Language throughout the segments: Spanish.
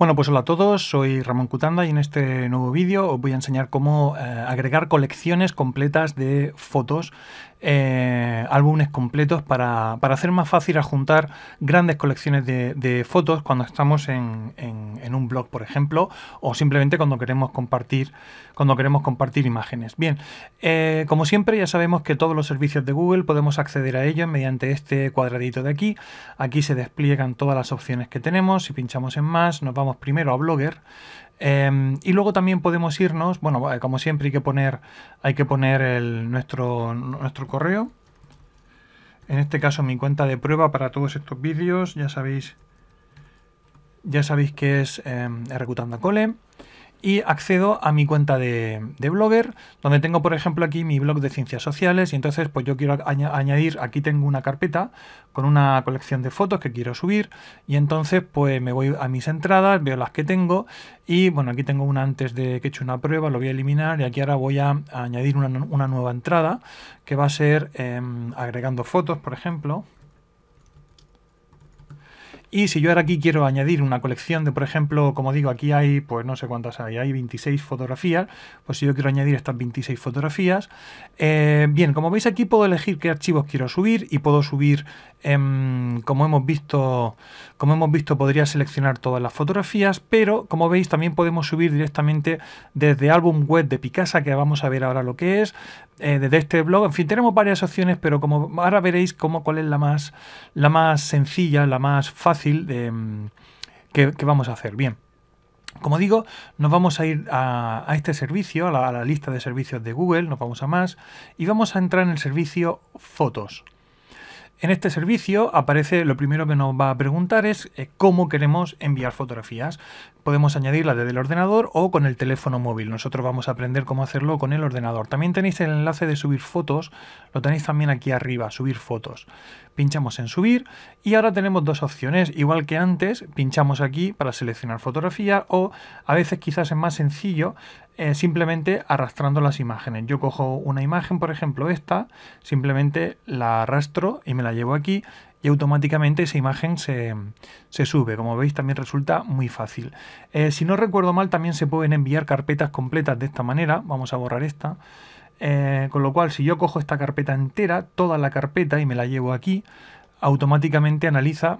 Bueno, pues hola a todos, soy Ramón Cutanda y en este nuevo vídeo os voy a enseñar cómo eh, agregar colecciones completas de fotos eh, álbumes completos para, hacer más fácil adjuntar grandes colecciones de, fotos cuando estamos en, en, un blog, por ejemplo, o simplemente cuando queremos compartir, cuando queremos compartir imágenes. Bien, eh, como siempre ya sabemos que todos los servicios de Google podemos acceder a ellos mediante este cuadradito de aquí. Aquí se despliegan todas las opciones que tenemos. Si pinchamos en más, nos vamos primero a Blogger. Em, y luego también podemos irnos, bueno, como siempre hay que poner, hay que poner nuestro, nuestro correo. En este caso mi cuenta de prueba para todos estos vídeos, ya sabéis, ya sabéis que es eh, Cole y accedo a mi cuenta de, Blogger, donde tengo, por ejemplo, aquí mi blog de ciencias sociales y entonces pues yo quiero añadir, aquí tengo una carpeta con una colección de fotos que quiero subir y entonces pues me voy a mis entradas, veo las que tengo y bueno, aquí tengo una antes de que he hecho una prueba, lo voy a eliminar y aquí ahora voy a añadir una, nueva entrada que va a ser em, agregando fotos, por ejemplo. Y si yo ahora aquí quiero añadir una colección de, por ejemplo, como digo, aquí hay, pues no sé cuántas hay, hay 26 fotografías, pues si yo quiero añadir estas 26 fotografías, eh, bien, como veis aquí puedo elegir qué archivos quiero subir y puedo subir, em, como hemos visto, como hemos visto podría seleccionar todas las fotografías, pero como veis también podemos subir directamente desde álbum web de Picasa, que vamos a ver ahora lo que es, eh, desde este blog. En fin, tenemos varias opciones, pero como ahora veréis cómo, cuál es la más, la más sencilla, la más fácil de, mm, que, vamos a hacer. Bien. Como digo, nos vamos a ir a, este servicio, a la, a la lista de servicios de Google, nos vamos a más, y vamos a entrar en el servicio Fotos. En este servicio aparece lo primero que nos va a preguntar es eh, cómo queremos enviar fotografías. Podemos añadirla desde el ordenador o con el teléfono móvil. Nosotros vamos a aprender cómo hacerlo con el ordenador. También tenéis el enlace de subir fotos, lo tenéis también aquí arriba, subir fotos. Pinchamos en subir y ahora tenemos dos opciones. Igual que antes, pinchamos aquí para seleccionar fotografía o a veces quizás es más sencillo eh, simplemente arrastrando las imágenes. Yo cojo una imagen, por ejemplo esta, simplemente la arrastro y me la llevo aquí y automáticamente esa imagen se, sube. Como veis también resulta muy fácil. Eh, si no recuerdo mal también se pueden enviar carpetas completas de esta manera. Vamos a borrar esta. Eh, con lo cual si yo cojo esta carpeta entera, toda la carpeta y me la llevo aquí, automáticamente analiza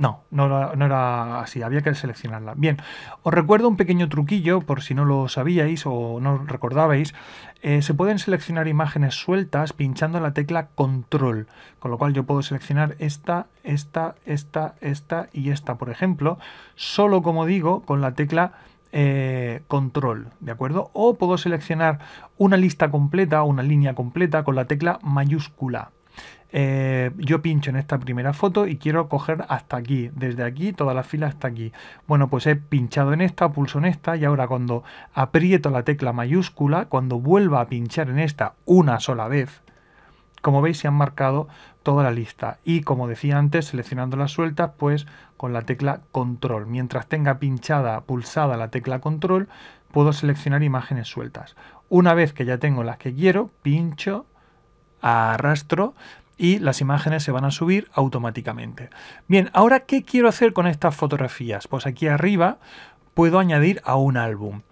no, no era, así, había que seleccionarla. Bien, os recuerdo un pequeño truquillo, por si no lo sabíais o no recordabais. Eh, se pueden seleccionar imágenes sueltas pinchando la tecla control, con lo cual yo puedo seleccionar esta, esta, esta, esta y esta, por ejemplo, solo como digo, con la tecla eh, control, ¿de acuerdo? O puedo seleccionar una lista completa, una línea completa con la tecla mayúscula, eh, yo pincho en esta primera foto y quiero coger hasta aquí, desde aquí, toda la fila hasta aquí. Bueno, pues he pinchado en esta, pulso en esta y ahora cuando aprieto la tecla mayúscula, cuando vuelva a pinchar en esta una sola vez, como veis se han marcado toda la lista y como decía antes, seleccionando las sueltas, pues con la tecla control. Mientras tenga pinchada, pulsada la tecla control, puedo seleccionar imágenes sueltas. Una vez que ya tengo las que quiero, pincho, arrastro, y las imágenes se van a subir automáticamente. Bien, ahora, ¿qué quiero hacer con estas fotografías? Pues aquí arriba puedo añadir a un álbum.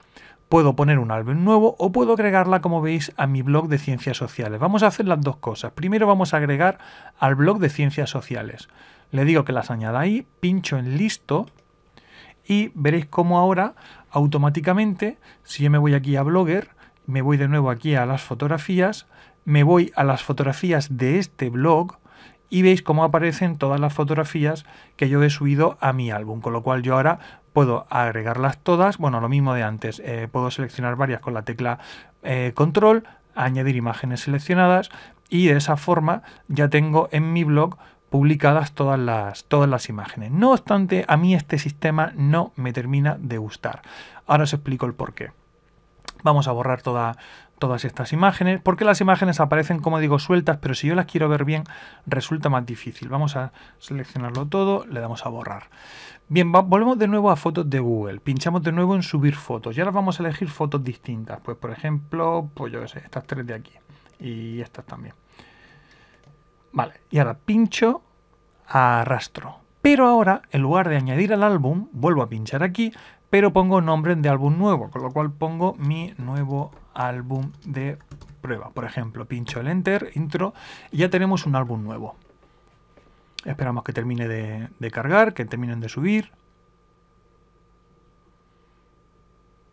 Puedo poner un álbum nuevo o puedo agregarla, como veis, a mi blog de ciencias sociales. Vamos a hacer las dos cosas. Primero vamos a agregar al blog de ciencias sociales. Le digo que las añada ahí, pincho en listo y veréis cómo ahora automáticamente, si yo me voy aquí a Blogger, me voy de nuevo aquí a las fotografías, me voy a las fotografías de este blog y veis cómo aparecen todas las fotografías que yo he subido a mi álbum, con lo cual yo ahora puedo agregarlas todas, bueno, lo mismo de antes, eh, puedo seleccionar varias con la tecla eh, control, añadir imágenes seleccionadas y de esa forma ya tengo en mi blog publicadas todas las, todas las imágenes. No obstante, a mí este sistema no me termina de gustar. Ahora os explico el porqué. Vamos a borrar todas estas imágenes, porque las imágenes aparecen, como digo, sueltas, pero si yo las quiero ver bien, resulta más difícil. Vamos a seleccionarlo todo, le damos a borrar. Bien, volvemos de nuevo a fotos de Google, pinchamos de nuevo en subir fotos, y ahora vamos a elegir fotos distintas, pues por ejemplo, pues yo qué sé, estas tres de aquí, y estas también. Vale, y ahora pincho arrastro. Pero ahora, en lugar de añadir al álbum, vuelvo a pinchar aquí pero pongo nombre de álbum nuevo, con lo cual pongo mi nuevo álbum de prueba. Por ejemplo, pincho el Enter, intro, y ya tenemos un álbum nuevo. Esperamos que termine de, cargar, que terminen de subir.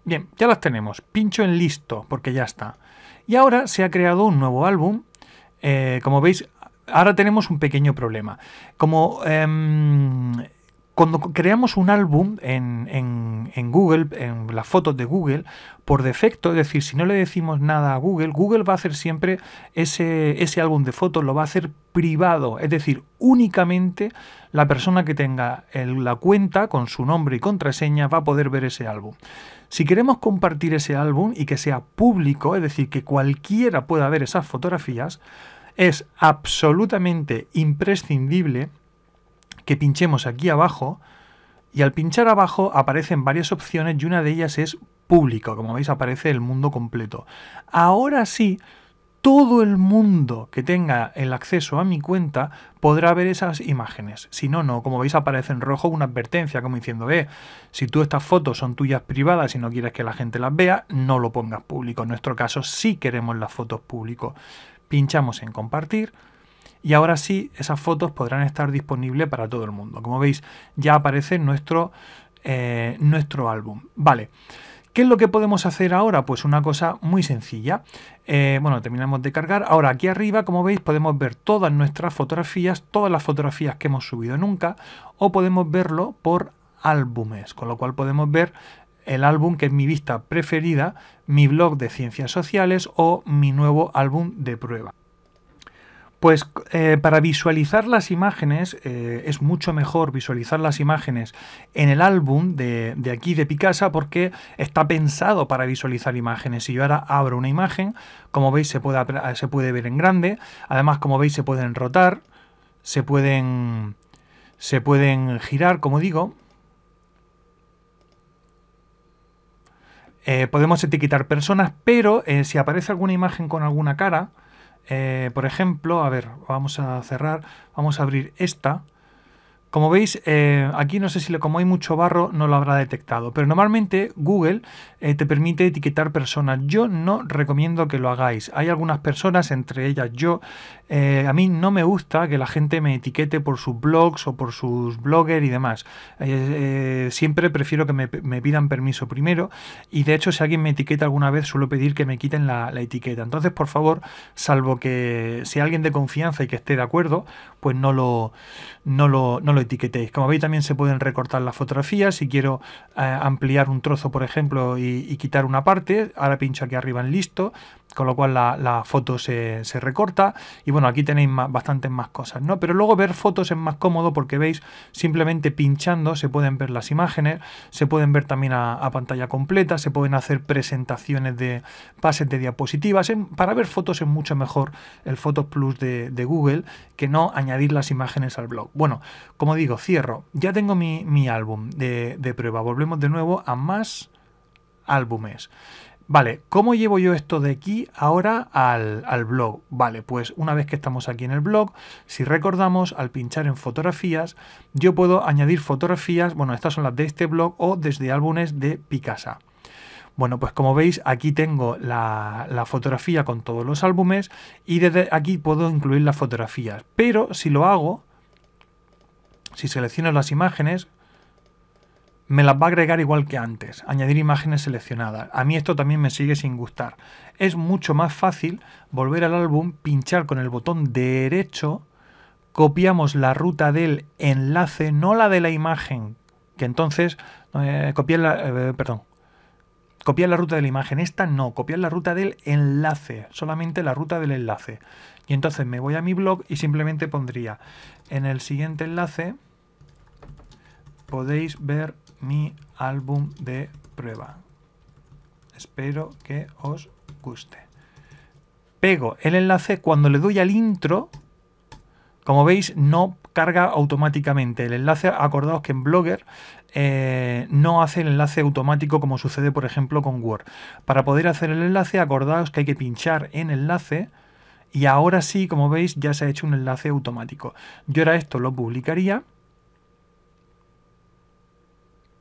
Bien, ya las tenemos. Pincho en listo, porque ya está. Y ahora se ha creado un nuevo álbum. Eh, como veis, ahora tenemos un pequeño problema. Como em, cuando creamos un álbum en, Google, en las fotos de Google, por defecto, es decir, si no le decimos nada a Google, Google va a hacer siempre ese, álbum de fotos, lo va a hacer privado, es decir, únicamente la persona que tenga la cuenta con su nombre y contraseña va a poder ver ese álbum. Si queremos compartir ese álbum y que sea público, es decir, que cualquiera pueda ver esas fotografías, es absolutamente imprescindible que pinchemos aquí abajo y al pinchar abajo aparecen varias opciones y una de ellas es público. Como veis aparece el mundo completo. Ahora sí, todo el mundo que tenga el acceso a mi cuenta podrá ver esas imágenes. Si no, no. Como veis aparece en rojo una advertencia como diciendo, ve eh, si tú estas fotos son tuyas privadas y no quieres que la gente las vea, no lo pongas público. En nuestro caso sí queremos las fotos público. Pinchamos en compartir y ahora sí esas fotos podrán estar disponibles para todo el mundo. Como veis ya aparece nuestro, eh, nuestro álbum. Vale. ¿Qué es lo que podemos hacer ahora? Pues una cosa muy sencilla. Eh, bueno, terminamos de cargar. Ahora aquí arriba, como veis, podemos ver todas nuestras fotografías, todas las fotografías que hemos subido nunca, o podemos verlo por álbumes, con lo cual podemos ver el álbum que es mi vista preferida, mi blog de ciencias sociales o mi nuevo álbum de prueba. Pues eh, para visualizar las imágenes, eh, es mucho mejor visualizar las imágenes en el álbum de, aquí de Picasa porque está pensado para visualizar imágenes. Si yo ahora abro una imagen, como veis se puede, se puede ver en grande, además como veis se pueden rotar, se pueden, se pueden girar, como digo, eh, podemos etiquetar personas, pero si aparece alguna imagen con alguna cara, eh, por ejemplo, a ver, vamos a cerrar, vamos a abrir esta como veis, eh, aquí no sé si como hay mucho barro no lo habrá detectado, pero normalmente Google eh, te permite etiquetar personas. Yo no recomiendo que lo hagáis. Hay algunas personas, entre ellas yo, eh, a mí no me gusta que la gente me etiquete por sus blogs o por sus bloggers y demás. siempre prefiero que me, pidan permiso primero y de hecho si alguien me etiqueta alguna vez suelo pedir que me quiten la, etiqueta. Entonces, por favor, salvo que sea alguien de confianza y que esté de acuerdo, pues no lo, no no lo etiquetéis. Como veis también se pueden recortar las fotografías. Si quiero eh, ampliar un trozo, por ejemplo, y, y quitar una parte, ahora pincho aquí arriba en listo, con lo cual la, foto se, recorta y bueno, aquí tenéis bastantes más cosas, ¿no? Pero luego ver fotos es más cómodo porque veis, simplemente pinchando se pueden ver las imágenes, se pueden ver también a, pantalla completa, se pueden hacer presentaciones de pases de diapositivas, para ver fotos es mucho mejor el Photos Plus de, Google que no añadir las imágenes al blog. Bueno, como digo, cierro, ya tengo mi, álbum de prueba, volvemos de nuevo a más álbumes. Vale, ¿cómo llevo yo esto de aquí ahora al, al, blog? Vale, pues una vez que estamos aquí en el blog, si recordamos, al pinchar en fotografías, yo puedo añadir fotografías, bueno, estas son las de este blog o desde álbumes de Picasa. Bueno, pues como veis, aquí tengo la, la fotografía con todos los álbumes y desde aquí puedo incluir las fotografías. Pero si lo hago, si selecciono las imágenes, me las va a agregar igual que antes, añadir imágenes seleccionadas. A mí esto también me sigue sin gustar. Es mucho más fácil volver al álbum, pinchar con el botón derecho, copiamos la ruta del enlace, no la de la imagen, que entonces eh, la, eh, perdón, copiar la ruta de la imagen. Esta no, copiar la ruta del enlace, solamente la ruta del enlace. Y entonces me voy a mi blog y simplemente pondría en el siguiente enlace podéis ver mi álbum de prueba. Espero que os guste. Pego el enlace, cuando le doy al intro, como veis, no carga automáticamente el enlace. Acordaos que en Blogger eh, no hace el enlace automático como sucede, por ejemplo, con Word. Para poder hacer el enlace, acordaos que hay que pinchar en enlace y ahora sí, como veis, ya se ha hecho un enlace automático. Yo ahora esto lo publicaría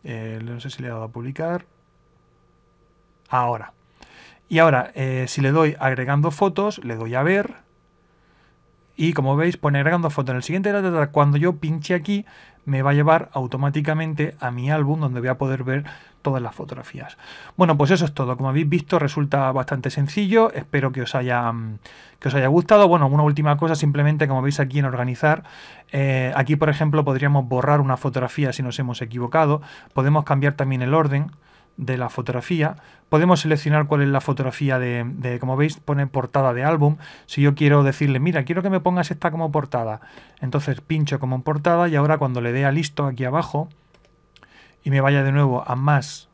eh, no sé si le he dado a publicar. Ahora. Y ahora, eh, si le doy agregando fotos, le doy a ver y como veis poner agregando foto en el siguiente cuando yo pinche aquí me va a llevar automáticamente a mi álbum donde voy a poder ver todas las fotografías. Bueno, pues eso es todo. Como habéis visto, resulta bastante sencillo. Espero que os haya, mm, que os haya gustado. Bueno, una última cosa, simplemente como veis aquí en organizar, eh, aquí por ejemplo podríamos borrar una fotografía si nos hemos equivocado. Podemos cambiar también el orden de la fotografía, podemos seleccionar cuál es la fotografía de, como veis, pone portada de álbum. Si yo quiero decirle, mira, quiero que me pongas esta como portada, entonces pincho como portada y ahora cuando le dé a listo aquí abajo y me vaya de nuevo a más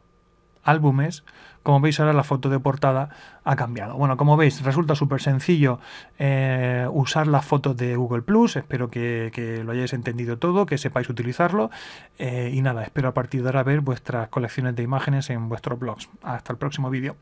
álbumes. Como veis ahora la foto de portada ha cambiado. Bueno, como veis resulta súper sencillo eh, usar las fotos de Google+. Plus. Espero que, lo hayáis entendido todo, que sepáis utilizarlo. Eh, y nada, espero a partir de ahora ver vuestras colecciones de imágenes en vuestros blogs. Hasta el próximo vídeo.